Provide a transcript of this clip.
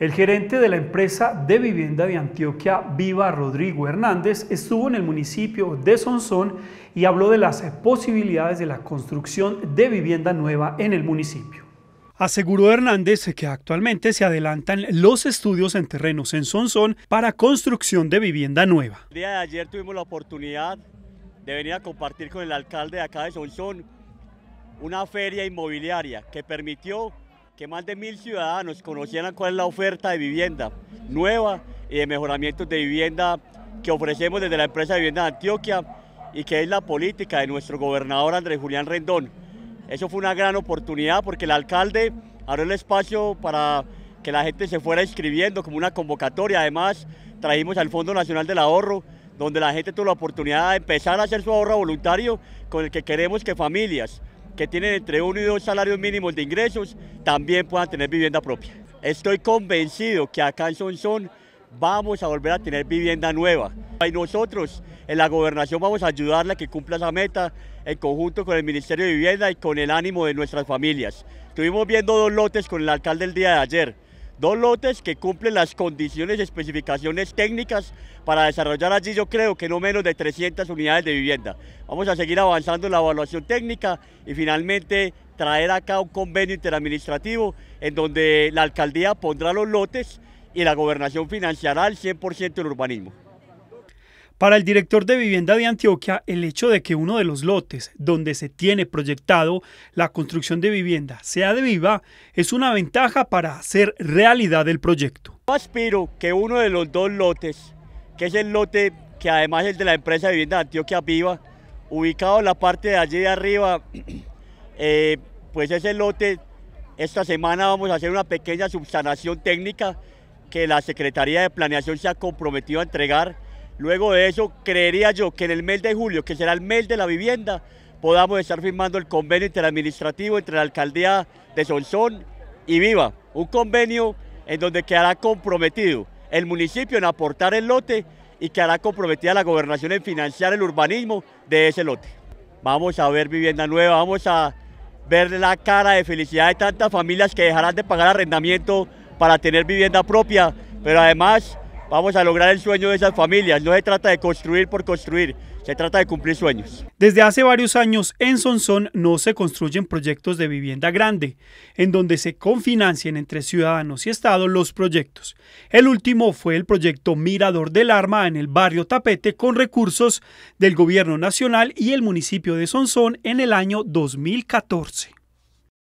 El gerente de la empresa de vivienda de Antioquia, Viva Rodrigo Hernández, estuvo en el municipio de Sonsón y habló de las posibilidades de la construcción de vivienda nueva en el municipio. Aseguró Hernández que actualmente se adelantan los estudios en terrenos en Sonsón para construcción de vivienda nueva. El día de ayer tuvimos la oportunidad de venir a compartir con el alcalde de acá de Sonsón una feria inmobiliaria que permitió que más de mil ciudadanos conocieran cuál es la oferta de vivienda nueva y de mejoramientos de vivienda que ofrecemos desde la empresa de vivienda de Antioquia y que es la política de nuestro gobernador Andrés Julián Rendón. Eso fue una gran oportunidad porque el alcalde abrió el espacio para que la gente se fuera inscribiendo como una convocatoria. Además, trajimos al Fondo Nacional del Ahorro, donde la gente tuvo la oportunidad de empezar a hacer su ahorro voluntario con el que queremos que familias que tienen entre uno y dos salarios mínimos de ingresos también puedan tener vivienda propia. Estoy convencido que acá en Sonsón vamos a volver a tener vivienda nueva. Y nosotros en la gobernación vamos a ayudarla a que cumpla esa meta en conjunto con el Ministerio de Vivienda y con el ánimo de nuestras familias. Estuvimos viendo dos lotes con el alcalde el día de ayer dos lotes que cumplen las condiciones y especificaciones técnicas para desarrollar allí yo creo que no menos de 300 unidades de vivienda. Vamos a seguir avanzando en la evaluación técnica y finalmente traer acá un convenio interadministrativo en donde la alcaldía pondrá los lotes y la gobernación financiará el 100% el urbanismo. Para el director de vivienda de Antioquia, el hecho de que uno de los lotes donde se tiene proyectado la construcción de vivienda sea de viva es una ventaja para hacer realidad el proyecto. Aspiro que uno de los dos lotes, que es el lote que además es de la empresa de vivienda de Antioquia Viva, ubicado en la parte de allí de arriba, eh, pues ese lote, esta semana vamos a hacer una pequeña subsanación técnica que la Secretaría de Planeación se ha comprometido a entregar Luego de eso, creería yo que en el mes de julio, que será el mes de la vivienda, podamos estar firmando el convenio interadministrativo entre la alcaldía de Sonsón y Viva. Un convenio en donde quedará comprometido el municipio en aportar el lote y quedará comprometida la gobernación en financiar el urbanismo de ese lote. Vamos a ver vivienda nueva, vamos a ver la cara de felicidad de tantas familias que dejarán de pagar arrendamiento para tener vivienda propia, pero además vamos a lograr el sueño de esas familias. No se trata de construir por construir, se trata de cumplir sueños. Desde hace varios años en Sonsón no se construyen proyectos de vivienda grande, en donde se confinancien entre ciudadanos y Estado los proyectos. El último fue el proyecto Mirador del Arma en el barrio Tapete con recursos del Gobierno Nacional y el municipio de Sonsón en el año 2014.